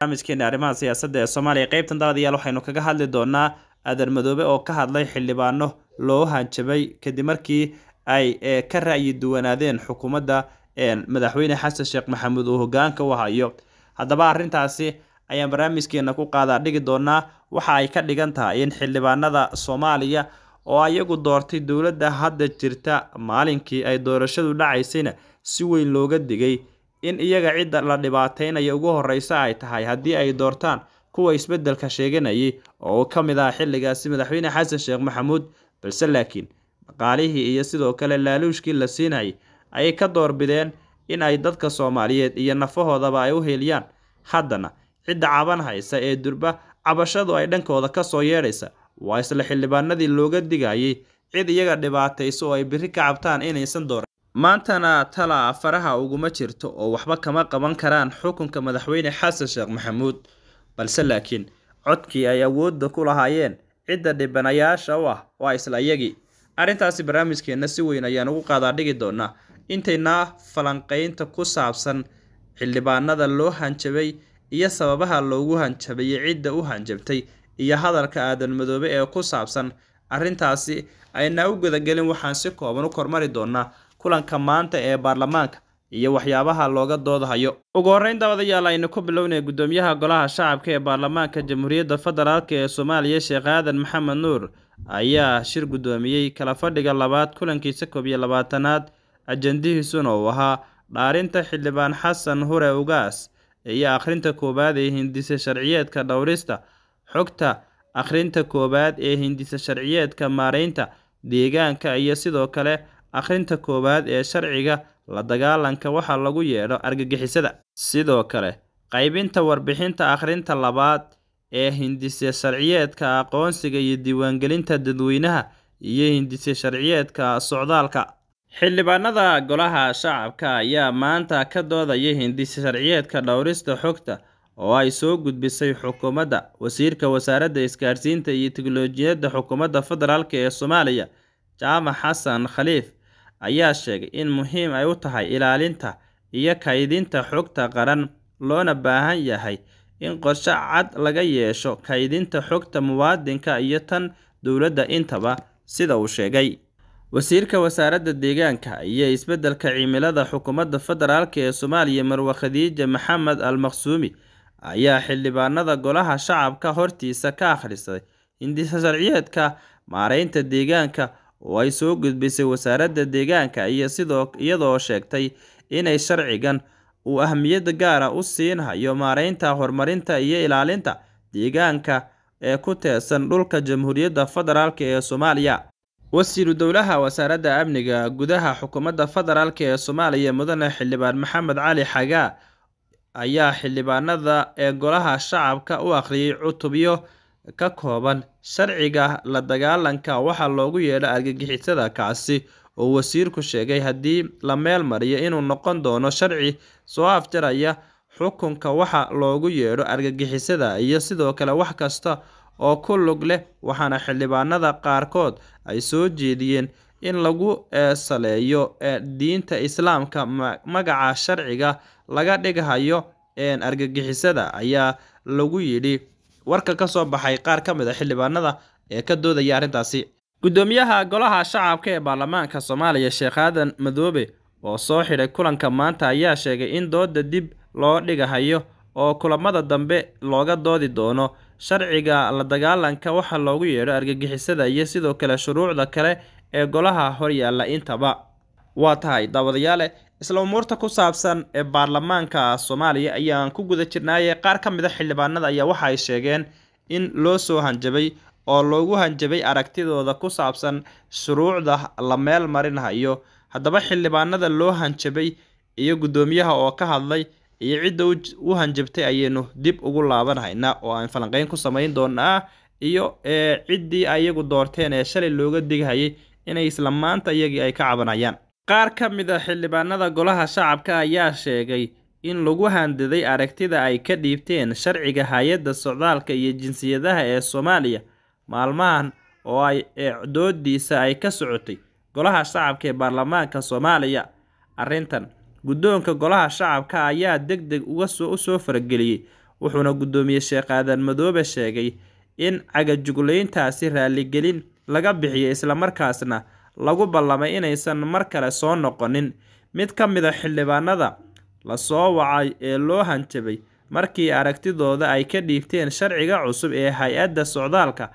barnaamijkeena arrimaha siyaasadda ee soomaaliya qeybtan daladayaal waxaynu kaga hadli doonaa adan madoobe oo ka hadlay xildhibaano loo hanjabay kadib markii ay ka ra'yi duwanaadeen xukuumadda madaxweyne xasan sheekh maxamuud uu hogaanka u hayo haddaba arrintaasi ayaan barnaamijkeena ku qaadaa dhigi doonaa waxa ay ka dhigan tahay in xildhibaanada soomaaliya oo ayagu doortay dowladda hadda jirta maalinkii ay doorashadu dhacaysayna si weyn looga digay in iyaga cidda la dhibaataynaya ugu horreysa ay tahay haddii ay doortaan kuwa isbeddelka sheeganayay oo uu ka mid aha xilligaasi madaxweyne xasan sheekh maxamuud balse laakiin dhaqaalihii iyo sidoo kale laaluushkii la siinayay ayay ka doorbideen in ay dadka soomaaliyeed iyo nafahoodaba ay u heliyaan haddana cidda cabanhaysa ee durba cabashadu ay dhankooda ka soo yeedhaysa waa isla xildhibaanadii looga digayay cid iyaga dhibaatayso oo ay biri ka cabtaan inaysan dooran Maantana talaa faraha uguma jirto oo waxba kama qaban karaan xukunka madaxweyne Xasan Sheekh Maxamuud, balse laakiin codkii ay awoodda ku lahaayeen cidda dhibanayaasha u ah waa isla iyagii. Arrintaas barnaamijkeenna si weyn ayaan uga qadaadhigi doonaa intaynaa falanqaynta ku saabsan xildhibaanada loo hanjabay iyo sababaha loogu hanjabayo cidda u hanjabtay iyo hadalka Aadan Madoobe ee ku saabsan arrintaasi aynaa u gudagelin waxaan si kooban u kormari doonaa kulanka maanta ee baarlamaanka iyo waxyaabaha looga doodahayo ugu horrayn daawadayaal aynu ku bilownay guddoomiyaha golaha shacabka ee baarlamaanka jamhuuriyadda federaalk ee soomaaliya sheekh aadan maxamed nuur ayaa shir guddoomiyey kala fadhiga labaad kulankiisa koob iyo labaatanaad ajandihiisuna uu ahaa dhaarinta xildhibaan xasan hure ugaas iyo akhrinta koowaad ee hindise sharciyeedka dhowrista xogta akhrinta koowaad ee hindise sharciyeedka maaraynta deegaanka iyo sidoo kale Akhrinta koowaad ee sharciga la dagaalanka waxaa lagu yeedho argagixisada. Sidoo kale, qaybinta warbixinta akhrinta labaad ee hindise-sharciyeedka aqoonsiga iyo diiwaangelinta dadweynaha iyo hindise-sharciyeedka socdaalka. Xildhibaanada Golaha Shacabka ayaa maanta ka doodaya hindise-sharciyeedka dhowrista xogta oo ay soo gudbisay xukuumadda. Wasiirka Wasaaradda Isgaarsiinta iyo Tiknoolajiyadda Xukuumadda Federaalk ee Soomaaliya, Jaamac Xasan Khaliif ayaa sheegay in muhiim ay u tahay ilaalinta iyo kaydinta xogta qaran loona baahan yahay in qorshe cad laga yeesho kaydinta xogta muwaadinka iyo tan dowladda intaba sida uu sheegay wasiirka wasaaradda deegaanka iyo isbeddelka cimilada xukuumadda federaalk ee soomaaliya marwe khadiija maxamed al maqsuumi ayaa xildhibaanada golaha shacabka hortiisa ka akhrisay hindisa sharciyeedka maareynta deegaanka oo ay soo gudbisay wasaaradda deegaanka iyo sidoo iyadoo sheegtay inay sharcigan uu ahmiyad gaara u siinhayo maaraynta horumarinta iyo ilaalinta deegaanka ee ku teesan dhulka jamhuuriyadda federaalk ee soomaaliya wasiiru dowlaha wasaaradda amniga gudaha xukuumadda federaalk ee soomaaliya mudane xildhibaan maxamed cali xagaa ayaa xildhibaanada ee golaha shacabka u akhriyey cutubyo ka kooban sharciga la dagaalanka waxaa loogu yeedhay argagixisada kaasi oo wasiirku sheegay haddii la meel mariyo inuu noqon doono sharci soo afjaraya xukunka waxa loogu yeedho argagixisada iyo sidoo kale wax kasta oo ku lug leh waxaana xildhibaanada qaarkood ay soo jeediyeen in lagu saleeyo diinta islaamka magaca sharciga laga dhighayo argagixisada ayaa lagu yidhi warka ka soo baxay qaar ka mid a ah xildhibaanada ee ka doodaya arrintaasi guddoomiyaha golaha shacabka ee baarlamaanka soomaaliya sheekh aadan madoobe oo soo xidhay kulanka maanta ayaa sheegay in dooda dib loo dhigahayo oo kulamada dambe looga doodi doono sharciga la dagaalanka waxa loogu yeedho argagixisada iyo sidoo kale shuruucda kale ee golaha horyaalla intaba waa tahay daawadayaale isla umuurta ku saabsan ee baarlamaanka soomaaliya ayaan ku guda jirnaaye qaar ka mid a ah xildhibaanada ayaa waxa ay sheegeen in loo soo hanjabay oo loogu hanjabay aragtidooda ku saabsan shuruucda la meel marinahayo haddaba xildhibaanada loo hanjabay iyo guddoomiyaha oo ka hadlay iyo cidda u hanjabtay ayaynu dib ugu laabanhaynaa oo aan falanqeyn ku samayn doonaa iyo ee ciddii ayagu doorteen ee shalay looga digahayay inay isla maanta iyagii ay ka cabanayaan qaar ka mid a ah xildhibaanada golaha shacabka ayaa sheegay in lagu handaaday aragtida ay ka dhiibteen sharciga hay-adda socdaalka iyo jinsiyadaha ee Soomaaliya maalmahan oo ay eedoodiisa ay ka socotay golaha shacabka ee baarlamaanka Soomaaliya arrintan guddoonka golaha shacabka ayaa deg degdeg uga soo farageliyey wuxuuna guddoomiye sheekh aadan madoobe sheegay in cagajuglayntaasi raalligelin laga bixiyo islamarkaasna lagu ballamay inaysan mar kale soo noqonin mid ka mida ah xildhibaanada la soo wacay ee loo hanjabay markii aragtidooda ay ka dhiibteen sharciga cusub ee hay-adda socdaalka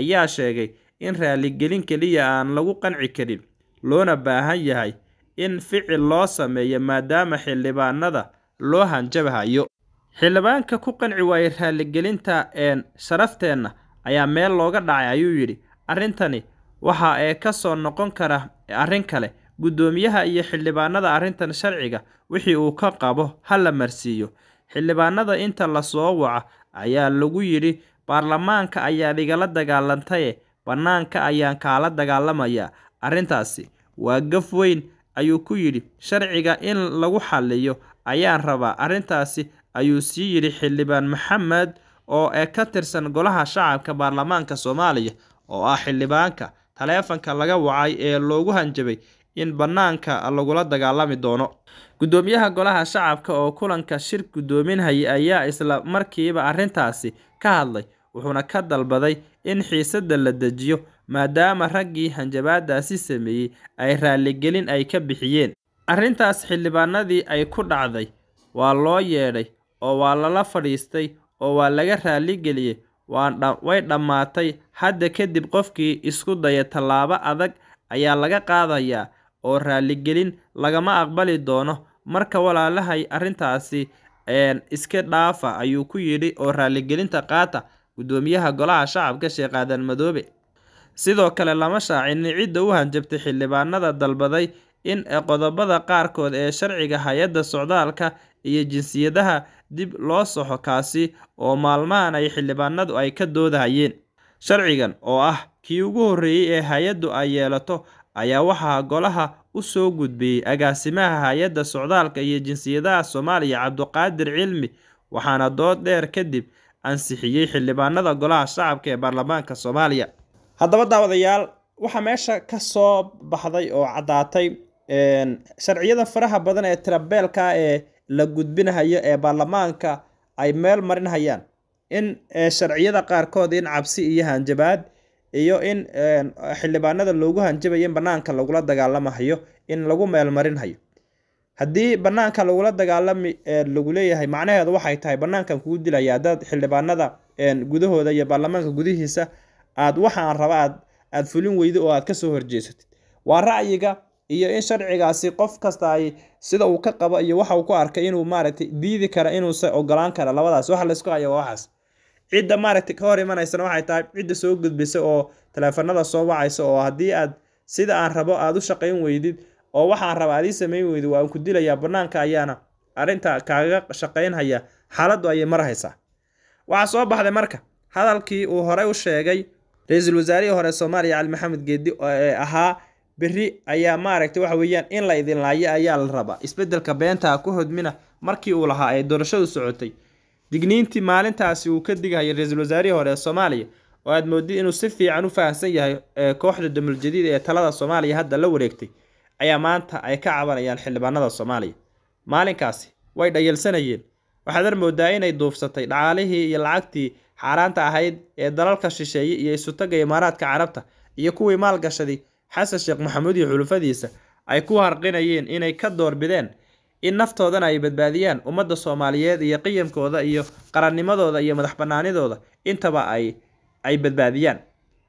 ayaa sheegay in raaligelin keliya aan lagu qanci karin loona baahan yahay in ficil loo sameeyo maadaama xildhibaanada loo hanjabhayo xildhibaanka ku qanci waayay raalligelinta een sharafteenna ayaa meel looga dhacay ayuu yidhi arrintani Waxa ee ka soo noqon kara arrin kale, guddoomiyaha iyo xildhibaanada arrintan sharciga wixii uu ka qabo ha la marsiiyo, xildhibaanada inta la soo waca ayaa lagu yidhi baarlamaanka ayaa igala dagaalantaye bannaanka ayaan kaala dagalamaya arrintaasi waa gaf weyn ayuu ku yidhi sharciga in lagu xaliyo ayaan rabaa arrintaasi ayuu sii yidhi xildhibaan Maxamed oo ee ka tirsan golaha shacabka baarlamaanka Soomaaliya oo ah xildhibaanka taleefanka laga wacay ee loogu hanjabay in bannaanka lagula dagaalami doono gudoomiyaha golaha shacabka oo kulanka shir gudoominhaya ayaa isla markiiba arrintaasi ka hadlay wuxuuna ka dalbaday in xiisadda la dejiyo maadaama raggii hanjabaadaasi sameeyey ay raalligelin ay ka bixiyeen arrintaas xildhibaanadii ay ku dhacday waa loo yeedhay oo waa lala fadhiistay oo waa laga raalligeliyey way dhammaatay. Hadda kadib qofkii isku daya tallaabo adag ayaa laga qaadayaa oo raaligelin lagama aqbali doono. Marka walaalahay arrintaasi iska dhaafa ayuu ku yidhi oo raaligelinta qaata gudoomiyaha golaha shacabka Sheekh Aadan Madoobe sidoo kale lama shaacinin cidda u hanjabtay xildhibaanada dalbaday in qodobada qaarkood ee sharciga hay-adda socdaalka iyo jinsiyadaha dib loo saxo kaasi oo maalmahan ay xildhibaanadu ay ka doodahayeen sharcigan oo ah kii ugu horreeyey ee hay-addu ay yeelato ayaa waxaa golaha u soo gudbiyey agaasimaha hay-adda socdaalka iyo jinsiyadaha soomaaliya cabduqaadir cilmi waxaana dood dheer kadib ansixiyey xildhibaanada golaha shacabka ee baarlamaanka soomaaliya haddaba daawadayaal waxaa meesha ka soo baxday oo caddaatay sharciyada faraha badan ee tirabeelka ee la gudbinahayo ee baarlamaanka ay meel marinhayaan in sharciyada qaarkood in cabsi iyo hanjabaad iyo in xildhibaanada loogu hanjabayo in banaanka lagula dagaalamahayo in lagu meelmarinhayo haddii banaanka lagula dagaalami lagu leeyahay macnaheedu waxay tahay banaankan kugu dilaya dad xildhibaanada gudahooda iyo baarlamaanka gudihiisa aad waxaan raba aad aada fulin weydo oo aad kasoo horjeesatid waa ra'yiga iyo in sharcigaasi qof kasta ay sida uu ka qabo iyo waxa uu ku arkay inuu maaragtay diidi kara inuuse ogolaan kara labadaas wax laysku haya waa waxaas cidda maaragtay ka hor imanaysana waxay tahay cidda soo gudbisa oo taleefanada soo wacaysa oo haddii aad sida aan rabo aada u shaqayn weydid oo waxaan raba aadii samayn weydi waa ku dilayaa bannaanka ayaana arrinta kaaga shaqaynhaya xaaladdu ayay marhaysaa waxaa soo baxday marka hadalkii uu horey u sheegay ra-iisul wasaarihii hore soomaaliya cali maxamed geedi ee ahaa beri ayaa maaragta waxa weeyaan in la idin laayo ayaa la rabaa isbeddelka beentaha ku hodmina markii uu lahaa ee doorashadu socotay digniintii maalintaasi uu ka digahayay ra-iisul wasaarihii hore ee soomaaliya oo aad moodid inuu si fiican u fahamsan yahay ee kooxda damul jadiid ee talada soomaaliya hadda la wareegtay ayaa maanta ay ka cabanayaan xildhibaanada soomaaliya maalinkaasi way dhayalsanayeen waxaadar mooddaa inay duufsatay dhacaalihii iyo lacagtii xaaraanta ahayd ee dalalka shisheeye iyo isutagga imaaraadka carabta iyo kuwii maalgashaday xasan sheekh maxamuud iyo xulufadiisa ay ku harqinayeen inay ka doorbideen in naftoodana ay badbaadiyaan ummadda soomaaliyeed iyo qiyamkooda iyo qarannimadooda iyo madax bannaanidooda intaba ay ay badbaadiyaan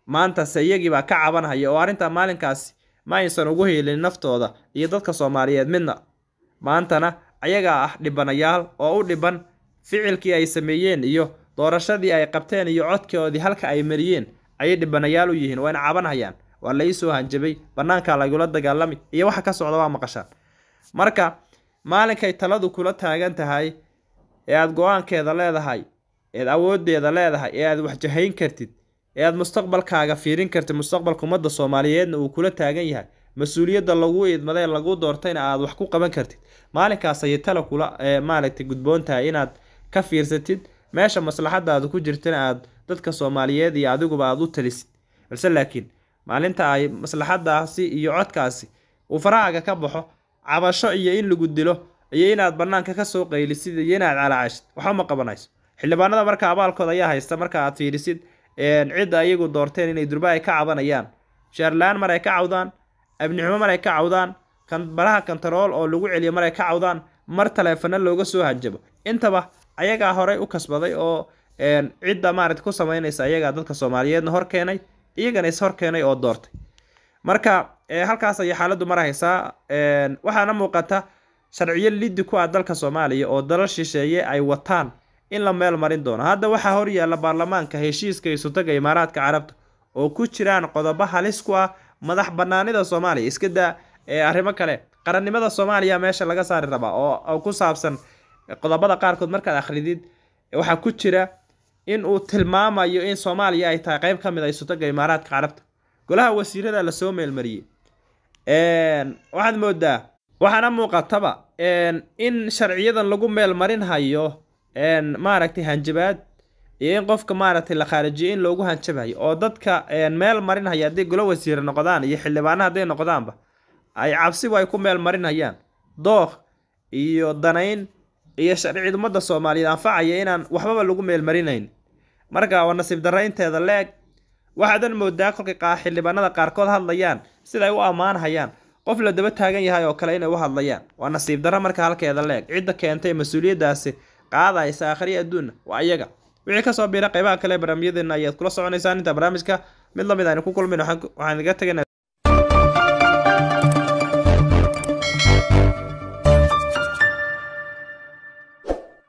maantase iyagii baa ka cabanhaya oo arrintaa maalinkaasi ma aysan ugu hiilin naftooda iyo dadka soomaaliyeed midna maantana ayagaa ah dhibanayaal oo u dhiban ficilkii ay sameeyeen iyo doorashadii ay qabteen iyo codkoodii halka ay mariyeen ayay dhibanayaal u yihiin waayna cabanhayaan waa la ii soo hanjabay bannaankaa lagula dagaalamay iyo waxa ka socda waa maqashaan marka maalinkay taladu kula taagan tahay ee aad go-aankeeda leedahay eed awooddeeda leedahay ee aad waxjahayn kartid ee aad mustaqbalkaaga fiirin kartid mustaqbalka ummadda soomaaliyeedna uu kula taagan yahay mas-uuliyadda lagu idmaday lagu doortayna aad wax ku qaban kartid maalinkaas ayay tala kula maaragtay gudboon tahay inaad ka fiirsatid meesha maslaxadaada ku jirtana aad dadka soomaaliyeed iyo adiguba aad u talisid balse laakiin maalinta ay maslaxadaasi ah iyo codkaasi uu faraaga ka baxo cabasho iyo in lagu dilo iyo inaad bannaanka ka soo qaylisid iyo inaad calaacashid waxba ma qabanayso xildhibaanada marka abaalkood ayaa haysta marka aad fiirisid cidda iyagu doorteen inay durba ay ka cabanayaan mushaarla mar ay ka cawdaan abniximo mar ay ka cawdaan baraha kontarool oo lagu celiyo mar ay ka cawdaan mar taleefana looga soo hanjabo intaba ayagaa horay u kasbaday oo cidda maarat ku samaynaysa ayagaa dadka soomaaliyeedna hor keenay iyagana is ishorkeenay oo doortay marka halkaas ayay xaaladdu marahaysaa waxaana muuqata sharciyo liddi ku ah dalka soomaaliya oo dalal shisheeye ay wataan in la meel marin doono hadda waxaa hor yaalla baarlamaanka heshiiska isutaga imaaraadka carabta oo ku jiraan qodobo halis ku ah madax banaanida soomaaliya iska daa arrimo kale qarannimada soomaaliya meesha laga saari rabaa oo ku saabsan qodobada qaarkood markaad akhridid waxaa ku jira in uu tilmaamayo in soomaaliya ay tahay qeyb ka mid ah aysutoga imaaraadka carabta golaha wasiirada lasoo meelmariyey waxaad moodaa waxaana muuqataba in sharciyadan lagu meelmarin hayo maaragtay hanjabaad iyo in qofka maaragtay la khaarijiyo in loogu hanjabayo oo dadka meel marinhaya hadday golo wasiire noqdaan iyo xildhibaana hadday noqdaanba ay cabsigu ay ku meel marin hayaan dooq iyo danayn iyo sharci ummada soomaaliyeed anfacaya inaan waxbaba lagu meelmarinayn marka waa nasiib darre inteeda la-eg waxaadan moodaa kolkay xildhibaanada qaarkood hadlayaan sida ay u ammaan hayaan qof la daba taagan yahay oo kale inay u hadlayaan waa nasiib darre marka halkeeda leeg cidda keentay mas-uuliyaddaasi qaadaysa aakhriya adduunna waa iyaga wixii kasoo biira qeybaha kale barnaamijyadeena ayaad kula soconaysaan inta barnaamijka mid lamid ah aynu ku kulmin waxaan iga tegan